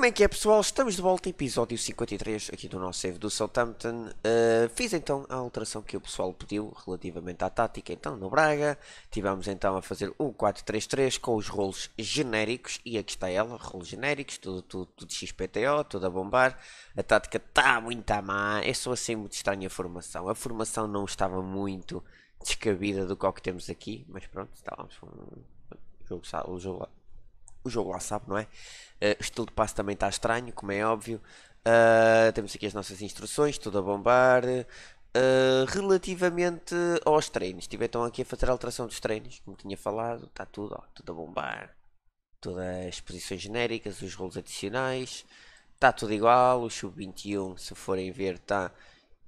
Como é que é pessoal? Estamos de volta, episódio 53 aqui do nosso save do Southampton. Uh, fiz então a alteração que o pessoal pediu relativamente à tática então no Braga. Tivemos então a fazer um 4-3-3 com os rolos genéricos e aqui está ela, rolos genéricos, tudo, tudo, tudo XPTO, tudo a bombar. A tática está muito à má, é só assim muito estranha a formação. A formação não estava muito descabida do qual é que temos aqui, mas pronto, estávamos com o jogo, o jogo o jogo lá sabe, não é? Uh, eh, o estilo de passe também está estranho, como é óbvio. Uh, temos aqui as nossas instruções, tudo a bombar. Uh, relativamente aos treinos, estiveram aqui a fazer a alteração dos treinos, como tinha falado, está tudo, ó, tudo a bombar. Todas as posições genéricas, os rolos adicionais, está tudo igual. O sub-21, se forem ver, está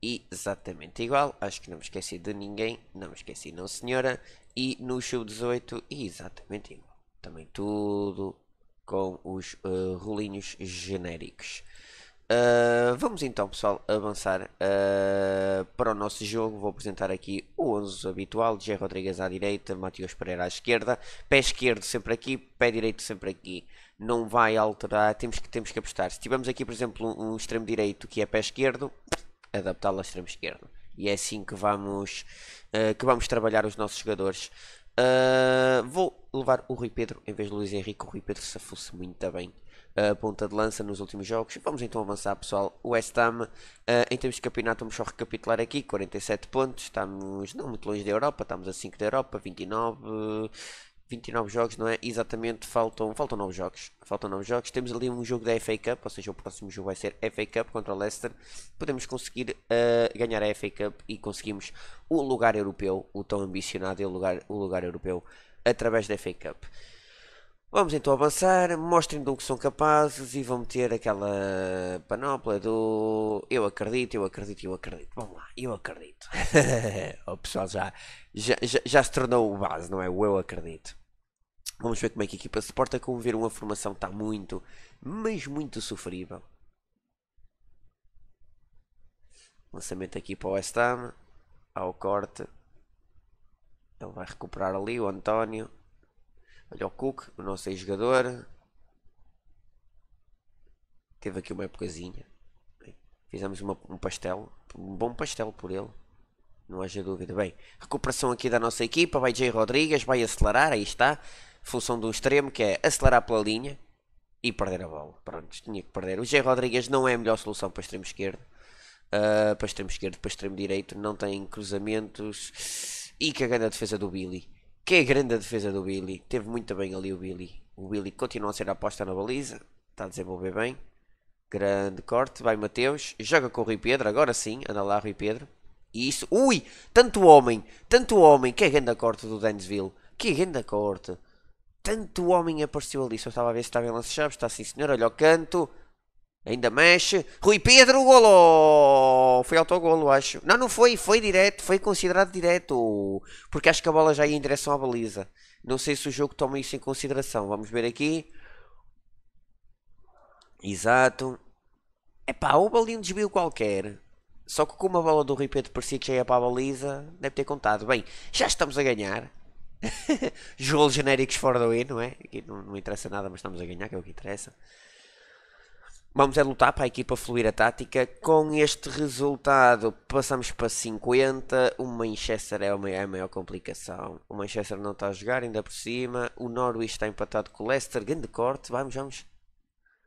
exatamente igual. Acho que não me esqueci de ninguém, não me esqueci, não senhora. E no sub-18, exatamente igual. Também tudo com os uh, rolinhos genéricos. Uh, vamos então, pessoal, avançar uh, para o nosso jogo. Vou apresentar aqui o 11 habitual: Jé Rodrigues à direita, Matheus Pereira à esquerda, pé esquerdo sempre aqui, pé direito sempre aqui. Não vai alterar, temos que, temos que apostar. Se tivermos aqui, por exemplo, um, um extremo direito que é pé esquerdo, adaptá-lo ao extremo esquerdo. E é assim que vamos, uh, que vamos trabalhar os nossos jogadores. Uh, vou levar o Rui Pedro em vez do Luís Henrique. O Rui Pedro se fosse muito bem ah, a uh, ponta de lança nos últimos jogos. Vamos então avançar, pessoal. O West Ham, uh, em termos de campeonato, vamos só recapitular aqui: 47 pontos. Estamos não muito longe da Europa, estamos a 5 da Europa, 29. 29 jogos, não é? Exatamente, faltam, faltam 9 jogos. Faltam 9 jogos. Temos ali um jogo da FA Cup, ou seja, o próximo jogo vai ser FA Cup contra o Leicester. Podemos conseguir uh, ganhar a FA Cup e conseguimos o lugar europeu, o tão ambicionado o lugar, o lugar europeu, através da FA Cup. Vamos então avançar, mostrem do que são capazes e vão meter aquela panóplia do eu acredito, eu acredito, eu acredito. Vamos lá, eu acredito. o oh, pessoal já, já, já, já se tornou o base, não é? O eu acredito. Vamos ver como é que a equipa se porta. Como ver, uma formação que está muito, mas muito sofrível. Lançamento aqui para o West Ham. Ao corte. Ele vai recuperar ali o António. Olha o Cook, o nosso ex-jogador. Teve aqui uma épocazinha. Fizemos uma, um pastel. Um bom pastel por ele. Não haja dúvida. Bem, recuperação aqui da nossa equipa. Vai Jay Rodrigues, vai acelerar. Aí está função do extremo, que é acelerar pela linha e perder a bola. Pronto, tinha que perder. O G. Rodrigues não é a melhor solução para o extremo esquerdo. Uh, para extremo esquerdo, para o extremo direito, não tem cruzamentos. E que a grande defesa do Billy. Que é a grande defesa do Billy. Teve muito bem ali o Billy. O Billy continua a ser a aposta na baliza. Está a desenvolver bem. Grande corte. Vai Mateus. Joga com o Rui Pedro. Agora sim. Anda lá, Rui Pedro. E isso. Ui! Tanto homem! Tanto homem! Que é a grande corte do Dansville. Que é a grande corte! tanto homem apareceu ali. Só estava a ver se estava em lance chaves Está sim, senhor. Olha o canto. Ainda mexe. Rui Pedro, golo! Foi autogolo, acho. Não, não foi. Foi direto. Foi considerado direto. Porque acho que a bola já ia em direção à baliza. Não sei se o jogo toma isso em consideração. Vamos ver aqui. Exato. Epá, houve ali um desvio qualquer. Só que como a bola do Rui Pedro parecia que já ia para a baliza, deve ter contado. Bem, já estamos a ganhar. Jogos genéricos fora do win, não é? Aqui não, não, interessa nada, mas estamos a ganhar, que é o que interessa. Vamos é lutar para a equipa fluir a tática. Com este resultado, passamos para 50. O Manchester é, é a maior complicação. O Manchester não está a jogar, ainda por cima. O Norwich está empatado com o Leicester. Grande corte. Vamos, vamos.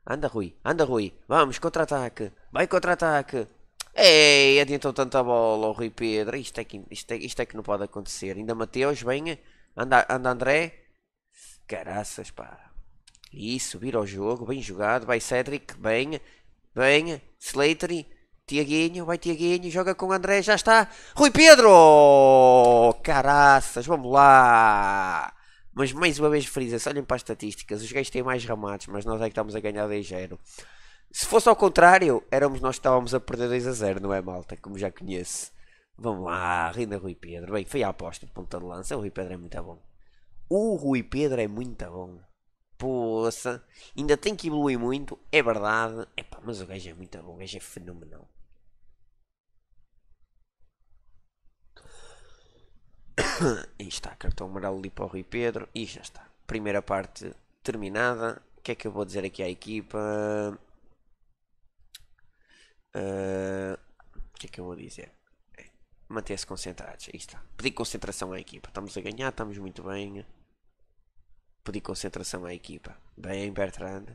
Anda, Rui. Anda, Rui. Vamos, contra-ataque. Vai, contra-ataque. Ei, adiantou tanta bola, o Rui Pedro. Isto é, que, isto, é, isto é que não pode acontecer. Ainda Mateus, bem. Anda, anda André. Caraças, pá. Isso, vir ao jogo, bem jogado. Vai Cedric, bem, bem. Slatery, Tiaguinho, vai Tiaguinho, joga com André, já está. Rui Pedro! Caraças, vamos lá! Mas mais uma vez frisa-se, olhem para as estatísticas, os gajos têm mais ramados, mas nós é que estamos a ganhar de 0 Se fosse ao contrário, éramos nós que estávamos a perder 2 a 0, não é malta? Como já conheço. Vamos lá, renda Rui Pedro. Bem, foi a aposta de ponta de lança. O Rui Pedro é muito bom. O Rui Pedro é muito bom. Poça, ainda tem que evoluir muito, é verdade. Epá, mas o gajo é muito bom, o gajo é fenomenal. Aí está, cartão amarelo ali para o Rui Pedro. E já está. Primeira parte terminada. O que é que eu vou dizer aqui à equipa? Eh, o uh, que é que eu vou dizer? manter-se concentrados. Aí está. Pedir concentração à equipa. Estamos a ganhar, estamos muito bem. Pedir concentração à equipa. Bem, Bertrand.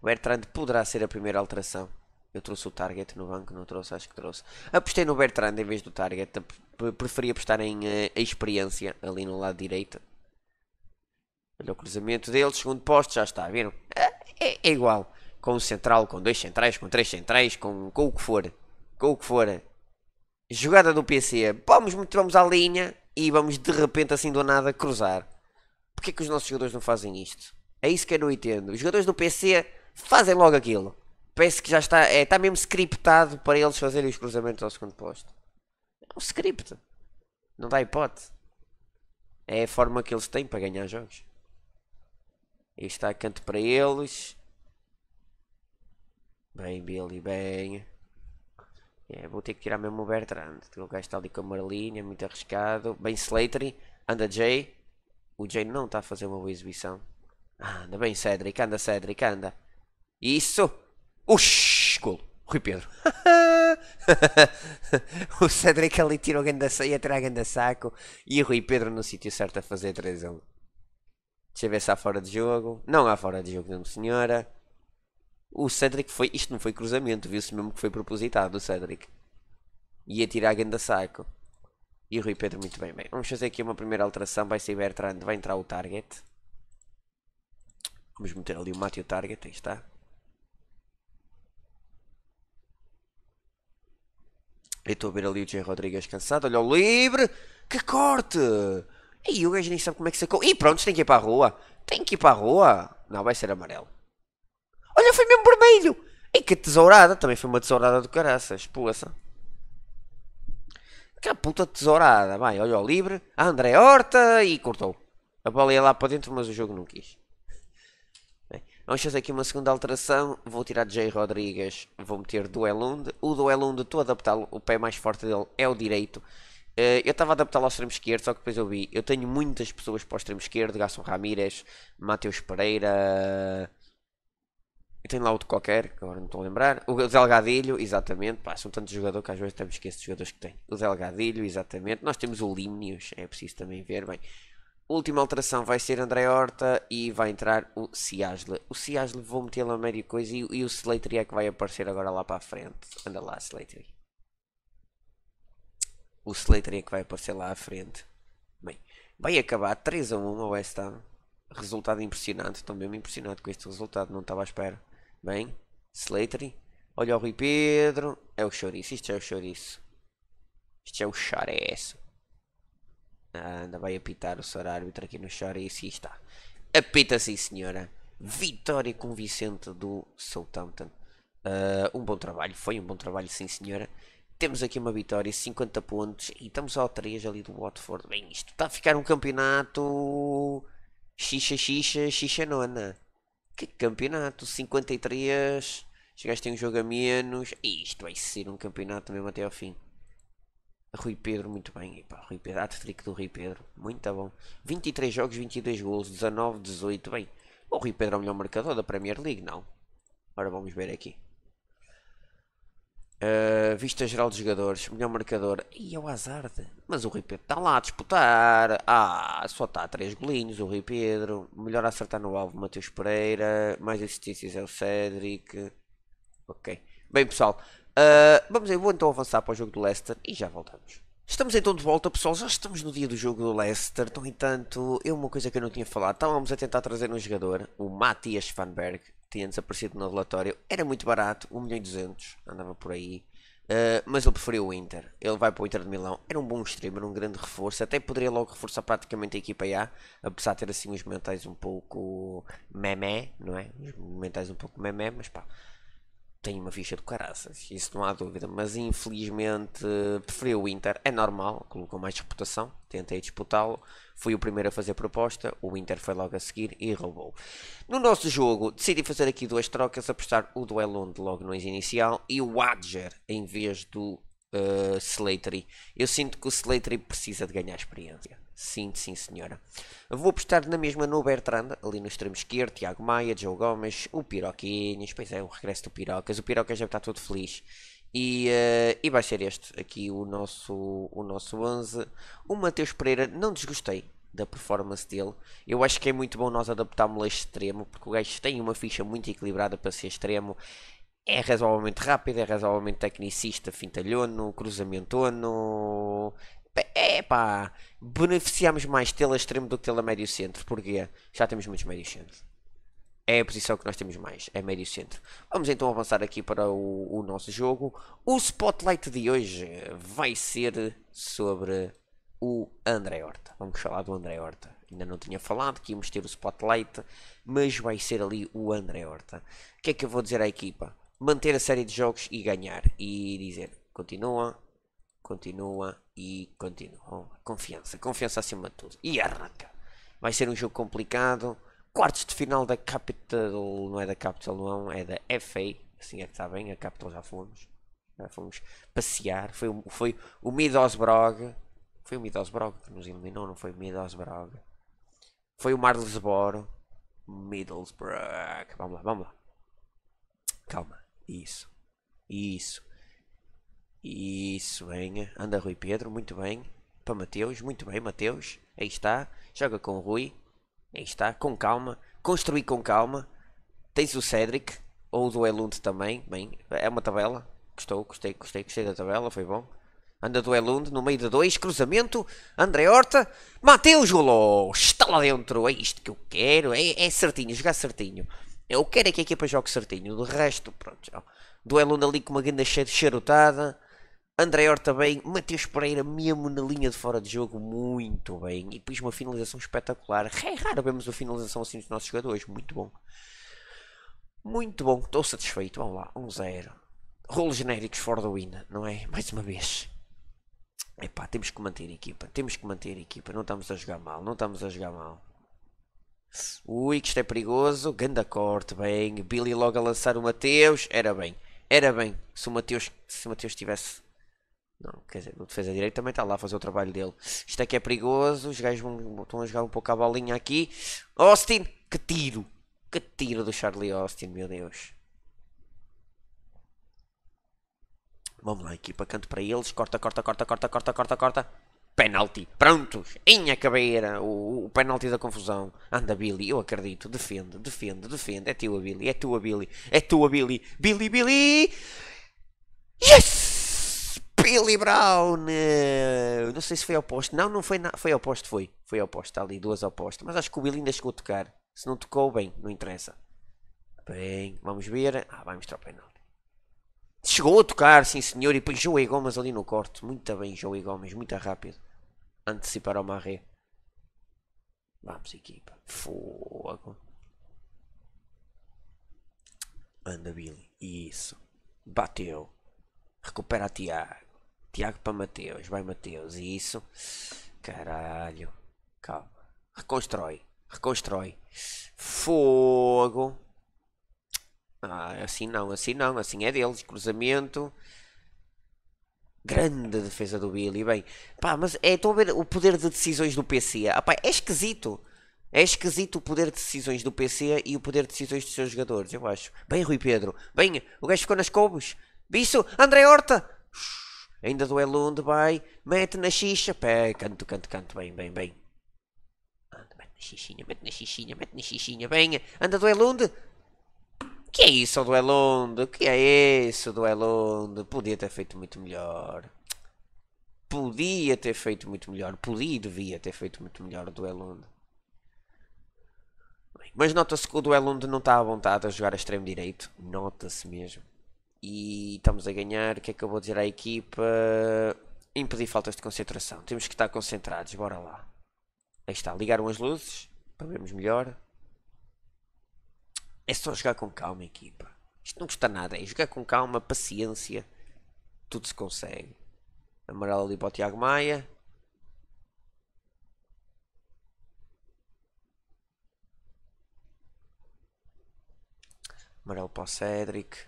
O Bertrand poderá ser a primeira alteração. Eu trouxe o Target no banco, não trouxe, acho que trouxe. Apostei no Bertrand em vez do Target. Preferia apostar em uh, experiência ali no lado direito. Olha o cruzamento dele, segundo posto, já está, viram? É, é, é igual. Com o central, com dois centrais, com três centrais, com, com o que for. Com o que for jogada do PC, vamos, vamos à linha e vamos de repente assim do nada cruzar. Porquê que os nossos jogadores não fazem isto? É isso que eu não entendo. Os jogadores do PC fazem logo aquilo. Parece que já está, é, está mesmo scriptado para eles fazerem os cruzamentos ao segundo posto. É um script. Não dá hipótese. É a forma que eles têm para ganhar jogos. Este está canto para eles. Bem, Billy, bem. É, vou ter que tirar mesmo o Bertrand. O gajo está ali com a Marlene, é muito arriscado. Bem Slatery, anda Jay. O Jay não está a fazer uma boa exibição. Ah, anda bem Cedric, anda Cedric, anda. Isso! Ush! Golo! Rui Pedro. o Cedric ali tirou o ganda, ia tirar ganda saco. E o Rui Pedro no sítio certo a fazer 3 1. Deixa eu ver se há fora de jogo. Não há fora de jogo, não senhora. O Cedric foi. Isto não foi cruzamento, viu-se mesmo que foi propositado o Cedric. Ia tirar a ganda saco. E o Rui Pedro, muito bem, bem. Vamos fazer aqui uma primeira alteração. Vai ser Bertrand, vai entrar o Target. Vamos meter ali o Matthew Target, aí está. Eu estou a ver ali o Jay Rodrigues cansado. Olha o livre! Que corte! E o gajo nem sabe como é que sacou. E pronto, tem que ir para a rua. Tem que ir para a rua. Não, vai ser amarelo. Olha, foi mesmo vermelho! E que tesourada! Também foi uma tesourada do caraças, poça. Que puta tesourada, vai, olha o livre. A André Horta e cortou. A bola ia lá para dentro, mas o jogo não quis. vamos fazer aqui uma segunda alteração. Vou tirar Jay Rodrigues, vou meter Duelund. O Duelund estou a adaptá-lo, o pé mais forte dele é o direito. Eh, eu estava a adaptá-lo ao extremo esquerdo, só que depois eu vi. Eu tenho muitas pessoas para o extremo esquerdo: Gaston Ramírez, Matheus Pereira. E tem lá outro qualquer, que agora não estou a lembrar. O Delgadilho, exatamente. Pá, são tantos jogadores que às vezes até me esqueço dos jogadores que tem. O Delgadilho, exatamente. Nós temos o Limnios, é preciso também ver. Bem, última alteração vai ser André Horta e vai entrar o Ciasle. O Ciasle vou meter lá meio coisa e, e o Slattery é que vai aparecer agora lá para a frente. Anda lá, Slattery. O Slattery é que vai aparecer lá à frente. Bem, vai acabar 3 a 1 ao West Ham. Resultado impressionante. Estou mesmo impressionado com este resultado, não estava à espera. Bem, Slatery. Olha o Rui Pedro. É o chouriço, isto é o chouriço. Isto é o chouriço. Ah, ainda vai apitar o senhor árbitro aqui no chouriço e está. Apita sim, senhora. Vitória convincente do Southampton. Uh, um bom trabalho, foi um bom trabalho, sim, senhora. Temos aqui uma vitória, 50 pontos. E estamos ao 3 ali do Watford. Bem, isto está a ficar um campeonato. Xixa, xixa, xixa nona. Que campeonato? 53. Chegaste a um jogo a menos. Isto vai ser um campeonato mesmo até ao fim. Rui Pedro, muito bem. Epa, Rui Pedro, hat-trick do Rui Pedro. Muito bom. 23 jogos, 22 gols, 19, 18. Bem, o Rui Pedro é o melhor marcador da Premier League, não? Ora, vamos ver aqui. Ah, vista geral dos jogadores, melhor marcador. E é o azar. Mas o Rui Pedro está lá a disputar. Ah, só está a 3 golinhos. O Rui Pedro. Melhor acertar no alvo, Matheus Pereira. Mais assistências é o Cédric. Ok. Bem, pessoal. Uh, vamos aí, vou então avançar para o jogo do Leicester e já voltamos. Estamos então de volta, pessoal. Já estamos no dia do jogo do Leicester. No entanto, é uma coisa que eu não tinha falado. Estávamos a tentar trazer um jogador, o Matias Fanberg tinha desaparecido no relatório. Era muito barato, 1 milhão e 200, andava por aí. Uh, mas ele preferiu o Inter. Ele vai para o Inter de Milão. Era um bom streamer, um grande reforço. Até poderia logo reforçar praticamente a equipa A, apesar de ter assim os mentais um pouco memé, não é? Os mentais um pouco memé, mas pá, tem uma ficha do caraças, isso não há dúvida, mas infelizmente eh, preferiu o Inter, é normal, colocou mais reputação, tentei disputá-lo, fui o primeiro a fazer proposta, o Inter foi logo a seguir e roubou. No nosso jogo, decidi fazer aqui duas trocas, apostar o duelo onde logo no inicial e o Adger em vez do uh, Eu sinto que o Slatery precisa de ganhar experiência. Sinto, sim, senhora. Vou apostar na mesma no Bertrand, ali no extremo esquerdo, Tiago Maia, João Gomes, o Piroquinhos, pois é, o regresso do Pirocas. O Pirocas já está todo feliz. E, uh, e vai ser este aqui o nosso, o nosso 11. O Mateus Pereira, não desgostei da performance dele. Eu acho que é muito bom nós adaptarmos-lo a extremo, porque o gajo tem uma ficha muito equilibrada para ser extremo é razoavelmente rápido, é razoavelmente tecnicista, fintalhono, cruzamentono. É pá, beneficiamos mais tê-la extremo do que tê-la médio centro, porque já temos muitos médios centro. É a posição que nós temos mais, é médio centro. Vamos então avançar aqui para o, o nosso jogo. O spotlight de hoje vai ser sobre o André Horta. Vamos falar do André Horta. Ainda não tinha falado que íamos ter o spotlight, mas vai ser ali o André Horta. O que é que eu vou dizer à equipa? manter a série de jogos e ganhar. E dizer, continua, continua e continua. Confiança, confiança acima de tudo. E arranca. Vai ser um jogo complicado. Quartos de final da Capital, não é da Capital, não, é da FA. Assim é que está bem, a Capital já fomos. Já fomos passear. Foi, foi o Middlesbrough. Foi o Middlesbrough que nos eliminou, não foi o Middlesbrough. Foi o Marlesboro. Middlesbrough. Vamos lá, vamos lá. Calma. Isso. Isso. Isso, venha. Anda Rui Pedro, muito bem. Para Mateus, muito bem, Mateus. Aí está. Joga com o Rui. Aí está, com calma. Construir com calma. Tens o Cedric, ou do Duelund também. Bem, é uma tabela. Gostou, gostei, gostei, gostei da tabela, foi bom. Anda do no meio de dois, cruzamento. André Horta, Mateus Golo, está lá dentro. É isto que eu quero, é, é certinho, jogar certinho. Eu quero é que a equipa jogue certinho. O resto, pronto. Duelo na com uma grande charutada. André Horta bem, Matheus Pereira mesmo na linha de fora de jogo, muito bem. E depois uma finalização espetacular. É raro vemos uma finalização assim dos nossos jogadores, muito bom. Muito bom, estou satisfeito. Vamos lá, 1-0. Um Rolos genéricos for the win, não é? Mais uma vez. Epá, temos que manter a equipa, temos que manter a equipa. Não estamos a jogar mal, não estamos a jogar mal. Ui, que isto é perigoso. Ganda corte, bem. Billy logo a lançar o Mateus. Era bem. Era bem. Se o Mateus, se o Mateus tivesse... Não, quer dizer, o defesa direito também está lá a fazer o trabalho dele. Isto aqui é, é perigoso. Os gajos vão, estão a jogar um pouco a bolinha aqui. Austin, que tiro. Que tiro do Charlie Austin, meu Deus. Vamos lá, equipa, canto para eles. Corta, corta, corta, corta, corta, corta, corta penalti. pronto em a cabeira, o, o penalti da confusão. Anda, Billy, eu acredito. Defende, defende, defende. É tua, Billy, é tua, Billy, é tua, Billy. Billy, Billy! Yes! Billy Brown! Eh, não sei se foi ao posto. Não, não foi. Na... Foi ao posto, foi. Foi ao posto, está ali, duas ao posto. Mas acho que o Billy ainda chegou a tocar. Se não tocou, bem, não interessa. Bem, vamos ver. Ah, vai mostrar o penalti. Chegou a tocar, sim senhor, e depois Joey Gomes ali no corte. Muito bem, Joey Gomes, muito rápido antecipar ao Marré. Vamos, equipa. Fogo. Anda, Billy. Isso. Bateu. Recupera a Tiago. Tiago para Mateus. Vai, Mateus. Isso. Caralho. Calma. Reconstrói. Reconstrói. Fogo. Ah, assim não, assim não. Assim é deles. Cruzamento. Grande defesa do Billy, bem. Pá, mas é, estou a ver o poder de decisões do PC. Ah, pá, é esquisito. É esquisito o poder de decisões do PC e o poder de decisões dos seus jogadores, eu acho. Bem, Rui Pedro. Bem, o gajo ficou nas cobos. Bicho, André Horta. Ainda do Elund, vai. Mete na xixa. Pé, canto, canto, canto. Bem, bem, bem. Anda, mete na xixinha, mete na xixinha, mete na xixinha. Bem, anda do Elund. Que é isso, do Elondo? Que é isso, do Elondo? Podia ter feito muito melhor. Podia ter feito muito melhor. Podia e devia ter feito muito melhor o Elondo. Mas nota-se que o Duelund não está à vontade a jogar a extremo direito. Nota-se mesmo. E estamos a ganhar. O que acabou é de dizer à equipa? Impedir faltas de concentração. Temos que estar concentrados. Bora lá. Aí está. Ligaram as luzes para vermos melhor. É só jogar com calma, equipa. Isto não custa nada. É jogar com calma, paciência. Tudo se consegue. Amarelo ali para o Tiago Maia. Amarelo para o Cédric.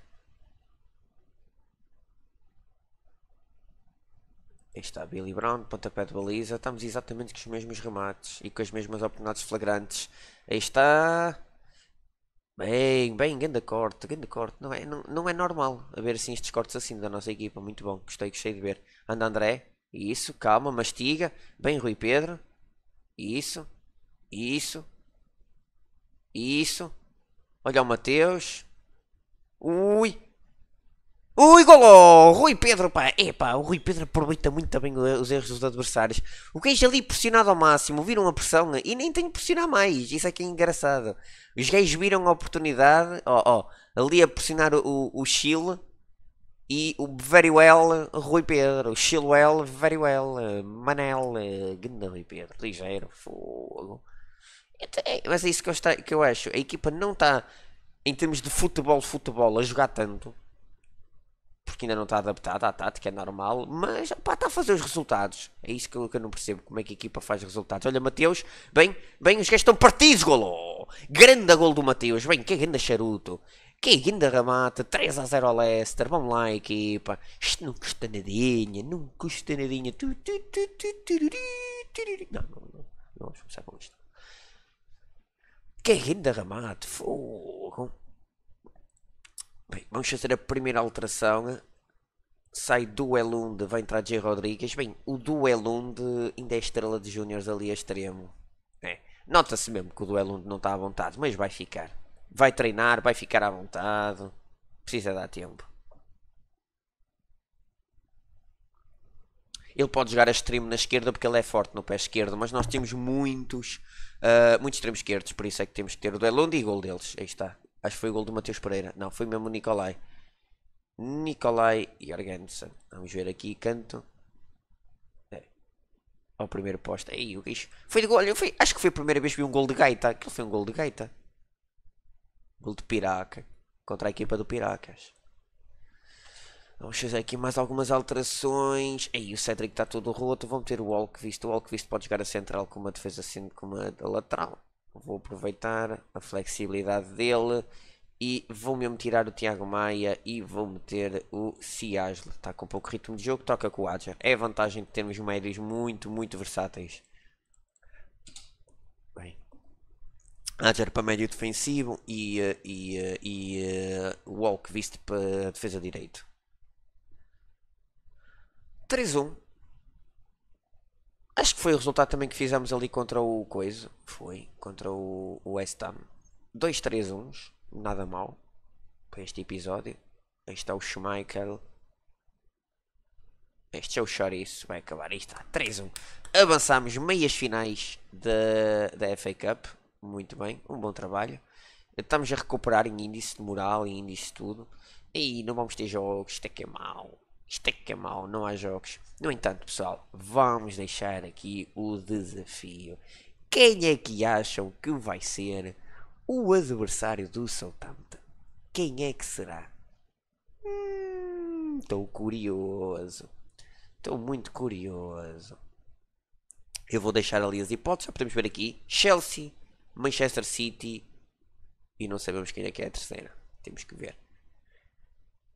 Aí está Billy Brown, pontapé de baliza. Estamos exatamente com os mesmos remates e com as mesmas oportunidades flagrantes. Aí está. Bem, bem, grande corte, grande corte. Não é, não, não é normal haver assim estes cortes assim da nossa equipa. Muito bom, gostei, gostei de ver. Anda André, isso, calma, mastiga. Bem Rui Pedro, isso, isso, isso. Olha o Mateus. Ui, Ui, goló! Rui Pedro, pá! Epá, o Rui Pedro aproveita muito bem os erros dos adversários. O queijo ali pressionado ao máximo, viram a pressão e nem tem que pressionar mais. Isso é que é engraçado. Os gays viram a oportunidade, ó, oh, oh, ali a pressionar o, o Chile e o very well Rui Pedro. Chile well, very well, Manel, grande Rui Pedro, ligeiro, fogo. Então, é, mas é isso que eu, está, que eu acho. A equipa não está, em termos de futebol, futebol, a jogar tanto porque ainda não está adaptada à tática, é normal, mas está a fazer os resultados. É isso que eu, que eu, não percebo, como é que a equipa faz resultados. Olha, Mateus, bem, bem, os gajos estão partidos, golo! Grande gol do Mateus, bem, que grande charuto. Que grande remate, 3 a 0 ao Leicester, vamos lá equipa. Isto não custa nadinha, não custa nadinha. Não, não, não, não, vamos começar com isto. Que grande remate, foda Vamos fazer a primeira alteração. Sai do Elund, vai entrar J. Rodrigues. Bem, o do Elund ainda é estrela de júniores ali a extremo. É. Nota-se mesmo que o do Elund não está à vontade, mas vai ficar. Vai treinar, vai ficar à vontade. Precisa dar tempo. ele pode jogar a extremo na esquerda porque ele é forte no pé esquerdo, mas nós temos muitos, uh, muitos extremos esquerdos, por isso é que temos que ter o Delonde e o gol deles, aí está. Acho que foi o gol do Matheus Pereira. Não, foi mesmo o Nicolai. Nicolai Jorgensen. Vamos ver aqui, canto. É. Ao primeiro posto. Aí o bicho. Foi de gol. foi, acho que foi a primeira vez que vi um gol de gaita. Aquilo foi um gol de gaita. Gol de Piraca. Contra a equipa do Piracas. Vamos fazer aqui mais algumas alterações. Aí o Cedric está todo roto. Vão ter o Alckvist. O Alckvist pode jogar a central com uma defesa assim, com uma lateral. Vou aproveitar a flexibilidade dele e vou-me tirar o Tiago Maia e vou meter o Ciasle. Está com pouco ritmo de jogo, toca com o Adja. É a vantagem de termos médios muito, muito versáteis. Bem. Adger para médio defensivo e, eh, e, eh, e, e eh, Walk visto para defesa direito. 3-1. Acho que foi o resultado também que fizemos ali contra o Coiso. Foi. Contra o West Ham. 2-3-1. Nada mal. Para este episódio. Aí está é o Schmeichel. Este é o Chouriço. Vai acabar. Aí está. 3-1. Avançamos. Meias finais da, da FA Cup. Muito bem. Um bom trabalho. Estamos a recuperar em índice de moral e índice de tudo. E não vamos ter jogos. Isto é que é mau. Isto é que é mau, não há jogos. No entanto, pessoal, vamos deixar aqui o desafio. Quem é que acham que vai ser o adversário do Southampton? Quem é que será? Estou hum, curioso. Estou muito curioso. Eu vou deixar ali as hipóteses. Já podemos ver aqui. Chelsea, Manchester City. E não sabemos quem é que é a terceira. Temos que ver.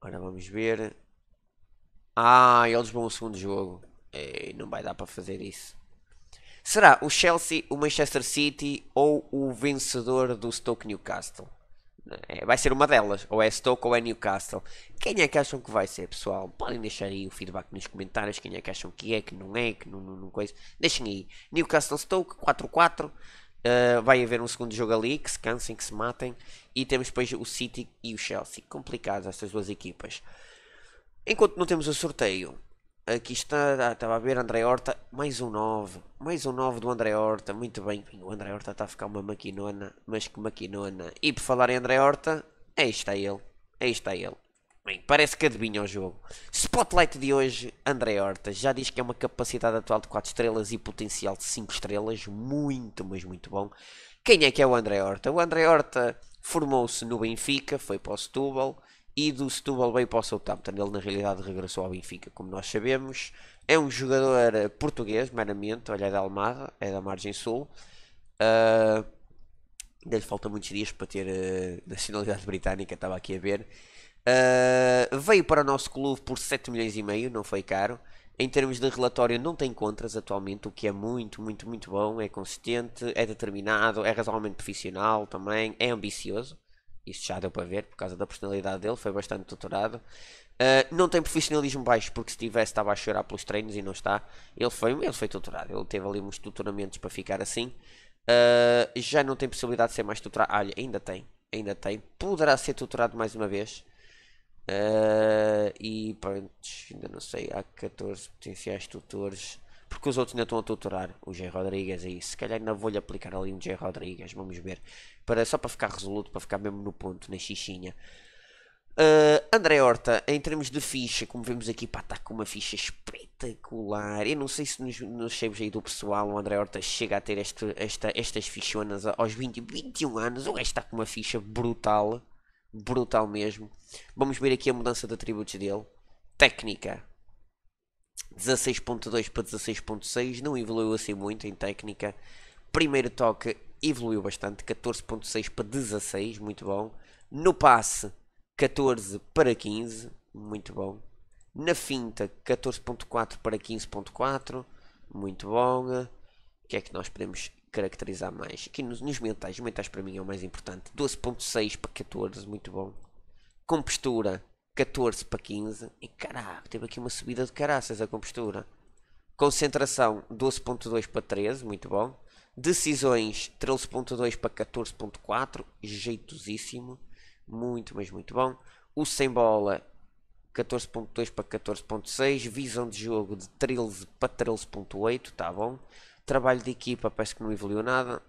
Agora vamos ver. Ah, eles vão ao segundo jogo. Ei, é, não vai dar para fazer isso. Será o Chelsea, o Manchester City ou o vencedor do Stoke Newcastle? É, vai ser uma delas, ou é Stoke ou é Newcastle. Quem é que acham que vai ser, pessoal? Podem deixar aí o feedback nos comentários. Quem é que acham que é, que não é, que não, não, não coisa. Deixem aí. Newcastle Stoke 4-4. Uh, eh, vai haver um segundo jogo ali, que se cansem, que se matem. E temos depois o City e o Chelsea. complicados estas duas equipas. Enquanto não temos o sorteio, aqui está, estava a ver André Horta, mais um 9, mais um 9 do André Horta, muito bem, o André Horta está a ficar uma maquinona, mas que maquinona. E por falar em André Horta, aí está ele, aí está ele. Bem, parece que adivinha o jogo. Spotlight de hoje, André Horta, já diz que é uma capacidade atual de 4 estrelas e potencial de 5 estrelas, muito, mas muito bom. Quem é que é o André Horta? O André Horta formou-se no Benfica, foi para o Setúbal, e do Setúbal veio para o Southampton. Ele, na realidade, regressou ao Benfica, como nós sabemos. É um jogador eh, português, meramente. Olha, é da Almada, é da Margem Sul. Uh, ainda lhe falta muitos dias para ter uh, nacionalidade britânica, estava aqui a ver. Uh, veio para o nosso clube por 7 milhões e meio, não foi caro. Em termos de relatório, não tem contras atualmente, o que é muito, muito, muito bom. É consistente, é determinado, é razoavelmente profissional também, é ambicioso. Isso já deu para ver, por causa da personalidade dele, foi bastante tutorado. Uh, ah, não tem profissionalismo baixo, porque se tivesse estava a chorar pelos treinos e não está. Ele foi, ele foi tutorado, ele teve ali uns tutoramentos para ficar assim. Uh, já não tem possibilidade de ser mais tutorado. olha, ainda tem, ainda tem. Poderá ser tutorado mais uma vez. Uh, e pronto, ainda não sei, há 14 potenciais tutores porque os outros ainda estão a tutorar o Jay Rodrigues aí se calhar ainda vou-lhe aplicar ali um Jay Rodrigues, vamos ver, para, só para ficar resoluto, para ficar mesmo no ponto, na xixinha. Uh, André Horta, em termos de ficha, como vemos aqui, pá, está com uma ficha espetacular. Eu não sei se nos, nos cheios aí do pessoal o André Horta chega a ter este, esta, estas fichonas aos 20, 21 anos. O gajo está com uma ficha brutal, brutal mesmo. Vamos ver aqui a mudança de atributos dele. Técnica, 16.2 para 16.6, não evoluiu assim muito em técnica. Primeiro toque evoluiu bastante, 14.6 para 16, muito bom. No passe, 14 para 15, muito bom. Na finta, 14.4 para 15.4, muito bom. O que é que nós podemos caracterizar mais? Aqui nos, nos mentais, os mentais para mim é o mais importante. 12.6 para 14, muito bom. Compostura, 14 para 15 e caralho, teve aqui uma subida de caraças a compostura. Concentração 12.2 para 13, muito bom. Decisões 13.2 para 14.4, jeitosíssimo, muito mas muito bom. O sem bola 14.2 para 14.6, visão de jogo de 13 para 13.8, tá bom. Trabalho de equipa parece que não evoluiu nada.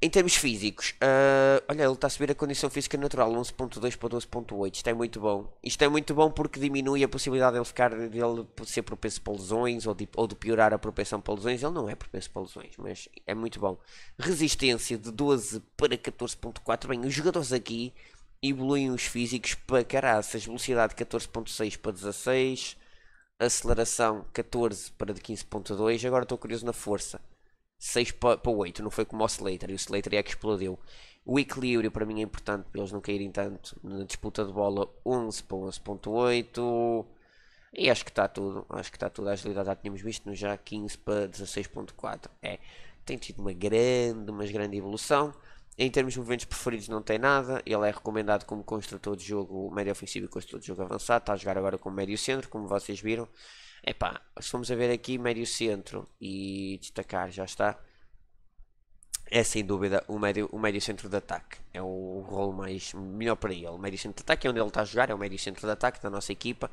Em termos físicos, uh, olha, ele está a subir a condição física natural, 11.2 para 12.8, isto é muito bom. Isto é muito bom porque diminui a possibilidade ele ficar, dele ser propenso para lesões ou de, tipo, ou de piorar a propensão para lesões. Ele não é propenso para lesões, mas é muito bom. Resistência de 12 para 14.4, bem, os jogadores aqui evoluem os físicos para caraças. Velocidade 14.6 para 16, aceleração 14 para 15.2, agora estou curioso na força. 6 para, para 8, não foi como o Slater, e o Slater é que explodiu. O equilíbrio para mim é importante para eles não caírem tanto na disputa de bola 11 para 11.8 e acho que está tudo, acho que está tudo, a agilidade já tínhamos visto no já 15 para 16.4 é, tem tido uma grande, uma grande evolução. Em termos de movimentos preferidos não tem nada, ele é recomendado como construtor de jogo médio ofensivo e construtor de jogo avançado, está a jogar agora como médio centro, como vocês viram. Epá, se formos a ver aqui médio centro e destacar, já está. É sem dúvida o médio, o médio centro de ataque. É o rol mais melhor para ele. O médio centro de ataque é onde ele está a jogar, é o médio centro de ataque da nossa equipa.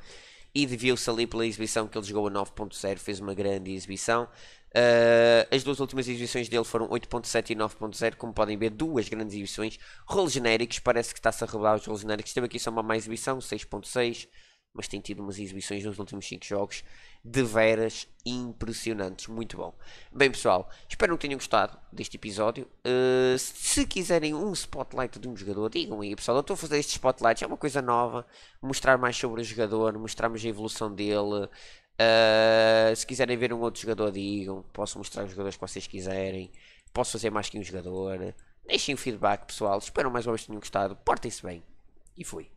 E deviu-se ali pela exibição que ele jogou a 9.0, fez uma grande exibição. Uh, as duas últimas exibições dele foram 8.7 e 9.0, como podem ver, duas grandes exibições. rol genéricos, parece que está-se a revelar os roles genéricos. Teve aqui só uma má exibição, 6.6 mas tem tido umas exibições nos últimos 5 jogos de veras impressionantes. Muito bom. Bem, pessoal, espero que tenham gostado deste episódio. Uh, se quiserem um spotlight de um jogador, digam aí, pessoal. Eu estou a fazer este spotlight, é uma coisa nova. Mostrar mais sobre o jogador, mostrarmos a evolução dele. Uh, se quiserem ver um outro jogador, digam. Posso mostrar os jogadores que vocês quiserem. Posso fazer mais que um jogador. Deixem o feedback, pessoal. Espero mais uma vez que tenham gostado. Portem-se bem. E fui.